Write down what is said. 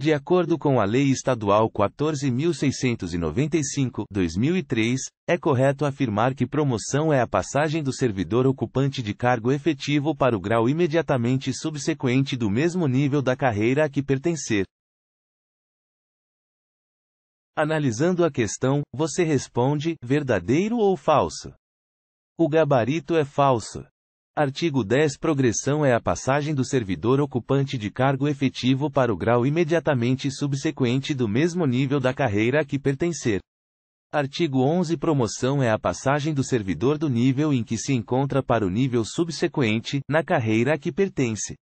De acordo com a Lei Estadual 14.695-2003, é correto afirmar que promoção é a passagem do servidor ocupante de cargo efetivo para o grau imediatamente subsequente do mesmo nível da carreira a que pertencer. Analisando a questão, você responde: verdadeiro ou falso? O gabarito é falso. Artigo 10 Progressão é a passagem do servidor ocupante de cargo efetivo para o grau imediatamente subsequente do mesmo nível da carreira a que pertencer. Artigo 11 Promoção é a passagem do servidor do nível em que se encontra para o nível subsequente, na carreira a que pertence.